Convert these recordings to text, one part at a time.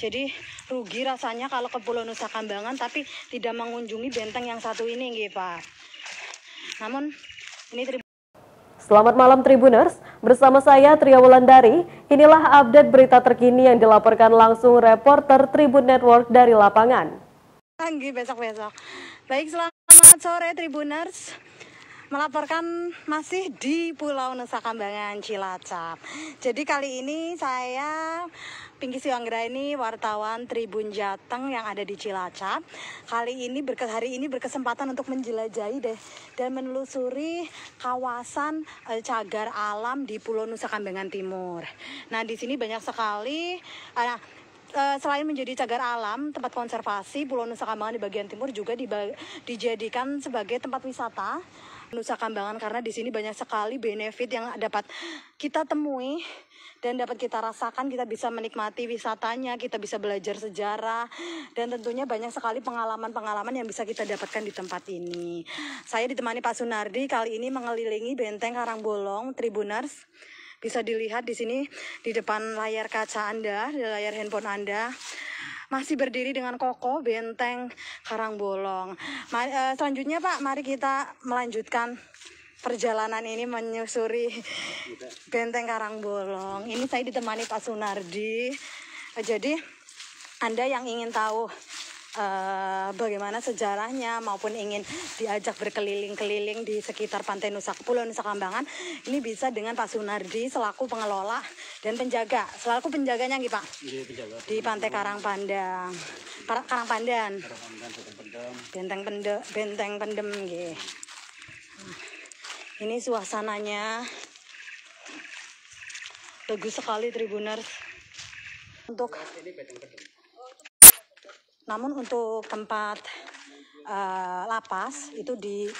Jadi rugi rasanya kalau ke Pulau Nusa Kambangan tapi tidak mengunjungi benteng yang satu ini nggih, Pak. Namun ini Selamat malam Tribuners, bersama saya Tria Wulandari. Inilah update berita terkini yang dilaporkan langsung reporter Tribun Network dari lapangan. Anggi besok-besok. Baik, selamat sore Tribuners melaporkan masih di Pulau Nusa Kambangan Cilacap. Jadi kali ini saya Pinky Siwanggra ini wartawan Tribun Jateng yang ada di Cilacap. Kali ini berke, hari ini berkesempatan untuk menjelajahi deh dan menelusuri kawasan e, cagar alam di Pulau Nusa Kambangan Timur. Nah, di sini banyak sekali eh, selain menjadi cagar alam, tempat konservasi Pulau Nusa Kambangan di bagian timur juga dijadikan sebagai tempat wisata Nusa Kambangan karena di sini banyak sekali benefit yang dapat kita temui dan dapat kita rasakan, kita bisa menikmati wisatanya, kita bisa belajar sejarah dan tentunya banyak sekali pengalaman-pengalaman yang bisa kita dapatkan di tempat ini. Saya ditemani Pak Sunardi kali ini mengelilingi Benteng Karangbolong Tribuners bisa dilihat di sini di depan layar kaca Anda, di layar handphone Anda masih berdiri dengan kokoh benteng Karangbolong. Ma uh, selanjutnya Pak, mari kita melanjutkan perjalanan ini menyusuri benteng karang bolong. Ini saya ditemani Pak Sunardi. Jadi Anda yang ingin tahu Eh, bagaimana sejarahnya maupun ingin diajak berkeliling-keliling di sekitar Pantai Nusa Kepulauan Nusa Kambangan ini bisa dengan Pak Sunardi selaku pengelola dan penjaga selaku penjaganya nih Pak di, iya, penjaga. di Pantai Karang Pandan Benteng Pendem Benteng Pendem gitu ini suasananya bagus sekali Tribuners untuk namun untuk tempat uh, lapas itu di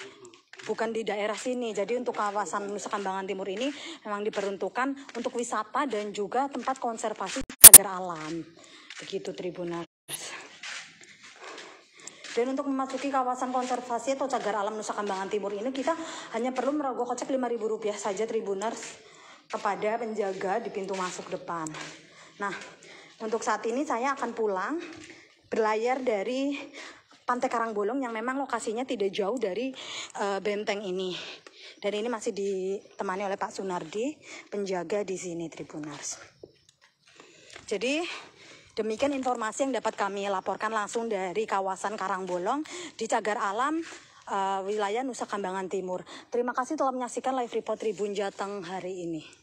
bukan di daerah sini. Jadi untuk kawasan Nusa Kambangan Timur ini memang diperuntukkan untuk wisata dan juga tempat konservasi cagar alam. Begitu Tribuners. Dan untuk memasuki kawasan konservasi atau cagar alam Nusa Kambangan Timur ini kita hanya perlu merogoh kocek rp rupiah saja Tribuners kepada penjaga di pintu masuk depan. Nah, untuk saat ini saya akan pulang berlayar dari Pantai Karangbolong yang memang lokasinya tidak jauh dari uh, benteng ini. Dan ini masih ditemani oleh Pak Sunardi, penjaga di sini Tribunars. Jadi demikian informasi yang dapat kami laporkan langsung dari kawasan Karangbolong di Cagar Alam uh, wilayah Nusa Kambangan Timur. Terima kasih telah menyaksikan live report Tribun Jateng hari ini.